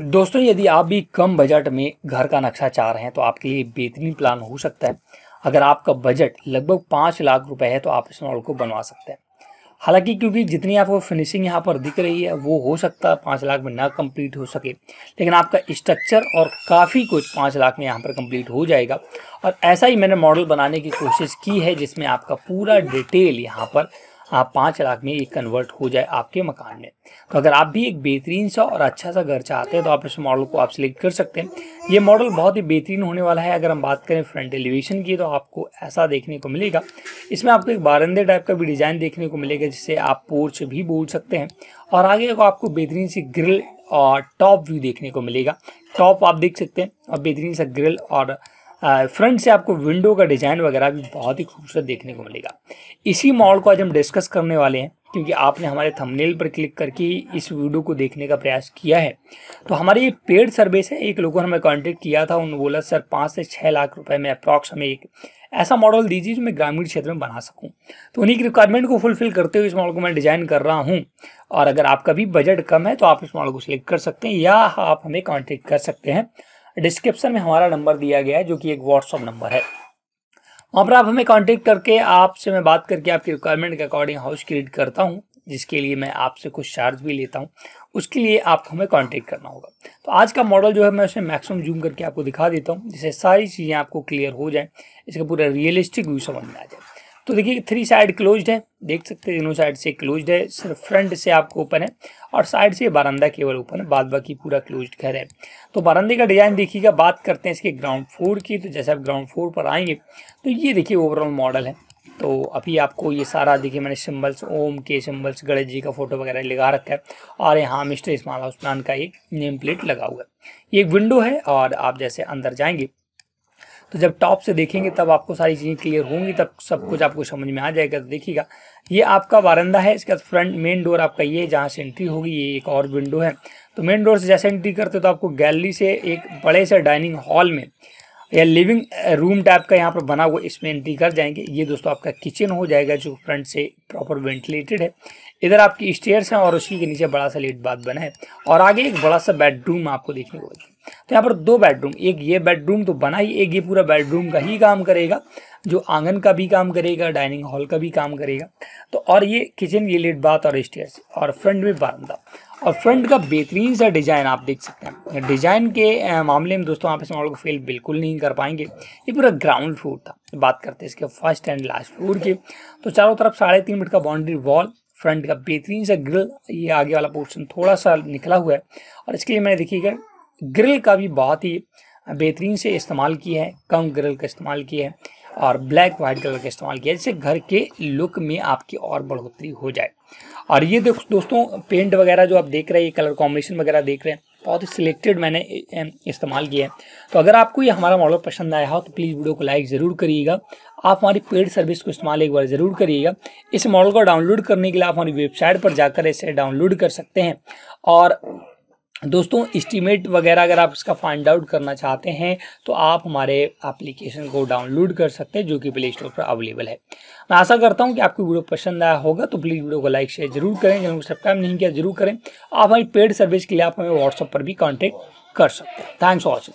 दोस्तों यदि आप भी कम बजट में घर का नक्शा चाह रहे हैं तो आपके लिए बेहतरीन प्लान हो सकता है अगर आपका बजट लगभग पाँच लाख रुपए है तो आप इस मॉडल को बनवा सकते हैं हालांकि क्योंकि जितनी आपको फिनिशिंग यहाँ पर दिख रही है वो हो सकता है पाँच लाख में ना कंप्लीट हो सके लेकिन आपका स्ट्रक्चर और काफ़ी कुछ पाँच लाख में यहाँ पर कम्प्लीट हो जाएगा और ऐसा ही मैंने मॉडल बनाने की कोशिश की है जिसमें आपका पूरा डिटेल यहाँ पर आप पाँच लाख में एक कन्वर्ट हो जाए आपके मकान में तो अगर आप भी एक बेहतरीन सा और अच्छा सा घर चाहते हैं तो आप इस मॉडल को आप सिलेक्ट कर सकते हैं ये मॉडल बहुत ही बेहतरीन होने वाला है अगर हम बात करें फ्रंट एलिवेशन की तो आपको ऐसा देखने को मिलेगा इसमें आपको एक बारंदे टाइप का भी डिज़ाइन देखने को मिलेगा जिससे आप पोर्च भी बोल सकते हैं और आगे को आपको बेहतरीन सी ग्रिल और टॉप व्यू देखने को मिलेगा टॉप आप देख सकते हैं और बेहतरीन सा ग्रिल और फ्रंट से आपको विंडो का डिज़ाइन वगैरह भी बहुत ही खूबसूरत देखने को मिलेगा इसी मॉडल को आज हम डिस्कस करने वाले हैं क्योंकि आपने हमारे थंबनेल पर क्लिक करके इस वीडियो को देखने का प्रयास किया है तो हमारी ये पेड सर्विस है एक लोगों ने हमें कांटेक्ट किया था उन्होंने बोला सर पाँच से छः लाख रुपए में अप्रॉक्स हमें एक ऐसा मॉडल दीजिए जो मैं ग्रामीण क्षेत्र में बना सकूं तो उन्हीं की रिक्वायरमेंट को फुलफिल करते हुए इस मॉडल को मैं डिज़ाइन कर रहा हूँ और अगर आपका भी बजट कम है तो आप इस मॉडल को सिलेक्ट कर सकते हैं या आप हमें कॉन्टेक्ट कर सकते हैं डिस्क्रिप्शन में हमारा नंबर दिया गया है जो कि एक व्हाट्सअप नंबर है वहाँ पर आप हमें कांटेक्ट करके आपसे मैं बात करके आपकी रिक्वायरमेंट के अकॉर्डिंग हाउस क्रिएट करता हूँ जिसके लिए मैं आपसे कुछ चार्ज भी लेता हूँ उसके लिए आपको हमें कॉन्टेक्ट करना होगा तो आज का मॉडल जो है मैं उसे मैक्सिमम जूम करके आपको दिखा देता हूँ जिससे सारी चीज़ें आपको क्लियर हो जाए इसका पूरा रियलिस्टिक व्यू समझ में आ जाए तो देखिए थ्री साइड क्लोज्ड है देख सकते हैं दोनों साइड से क्लोज्ड है सिर्फ फ्रंट से आपको ओपन है और साइड से बारंदा केवल ओपन है बाद बाकी पूरा क्लोज्ड घर है तो बारंदे का डिज़ाइन देखिएगा बात करते हैं इसके ग्राउंड फ्लोर की तो जैसे आप ग्राउंड फ्लोर पर आएंगे तो ये देखिए ओवरऑल मॉडल है तो अभी आपको ये सारा देखिए मैंने सिम्बल्स ओम के सिम्बल्स गणेश जी का फोटो वगैरह लगा रखा है और यहाँ मिस्टर इस्माल हाउस प्लान का एक नेम प्लेट लगा हुआ है ये एक विंडो है और आप जैसे अंदर जाएंगे तो जब टॉप से देखेंगे तब आपको सारी चीज़ें क्लियर होंगी तब सब कुछ आपको समझ में आ जाएगा तो देखिएगा ये आपका वारंदा है इसके बाद फ्रंट मेन डोर आपका ये जहाँ से एंट्री होगी ये एक और विंडो है तो मेन डोर से जैसे एंट्री करते हो तो आपको गैलरी से एक बड़े से डाइनिंग हॉल में या लिविंग रूम टाइप का यहाँ पर बना हुआ इसमें एंट्री कर जाएंगे ये दोस्तों आपका किचन हो जाएगा जो फ्रंट से प्रॉपर वेंटिलेटेड है इधर आपकी स्टेयर्स हैं और उसी के नीचे बड़ा सा लेट बाथ बना है और आगे एक बड़ा सा बेडरूम आपको देखने को मिलता है तो यहाँ पर दो बेडरूम एक ये बेडरूम तो बना ही एक ये पूरा बेडरूम का ही काम करेगा जो आंगन का भी काम करेगा डाइनिंग हॉल का भी काम करेगा तो और ये किचन ये लेट बाथ और स्टेयर और फ्रंट में बारंदा और फ्रंट का बेहतरीन सा डिज़ाइन आप देख सकते हैं डिज़ाइन के मामले में दोस्तों आप इस मॉडल को फेल बिल्कुल नहीं कर पाएंगे ये पूरा ग्राउंड फ्लोर था बात करते हैं इसके फर्स्ट एंड लास्ट फ्लोर के तो चारों तरफ साढ़े तीन मीटर का बाउंड्री वॉल फ्रंट का बेहतरीन सा ग्रिल ये आगे वाला पोर्शन थोड़ा सा निकला हुआ है और इसके लिए मैंने देखिएगा ग्रिल का भी बहुत ही बेहतरीन से इस्तेमाल किया है कम ग्रिल का इस्तेमाल किया है और ब्लैक वाइट कलर का इस्तेमाल किया जिससे घर के लुक में आपकी और बढ़ोतरी हो जाए और ये देखो दोस्तों पेंट वगैरह जो आप देख रहे हैं ये कलर कॉम्बिनेशन वगैरह देख रहे हैं बहुत ही सिलेक्टेड मैंने इस्तेमाल किया है तो अगर आपको ये हमारा मॉडल पसंद आया हो तो प्लीज़ वीडियो को लाइक ज़रूर करिएगा आप हमारी पेड सर्विस को इस्तेमाल एक बार ज़रूर करिएगा इस मॉडल को डाउनलोड करने के लिए आप हमारी वेबसाइट पर जाकर इसे डाउनलोड कर सकते हैं और दोस्तों इस्टीमेट वगैरह अगर आप इसका फाइंड आउट करना चाहते हैं तो आप हमारे एप्लीकेशन को डाउनलोड कर सकते हैं जो कि प्ले स्टोर पर अवेलेबल है मैं आशा करता हूं कि आपको वीडियो पसंद आया होगा तो प्लीज़ वीडियो को लाइक शेयर जरूर करें जिन्होंने सब्सक्राइब नहीं किया जरूर करें आप हमारी पेड सर्विस के लिए आप हमें व्हाट्सअप पर भी कॉन्टेक्ट कर सकते हैं थैंक्स फॉर वॉचिंग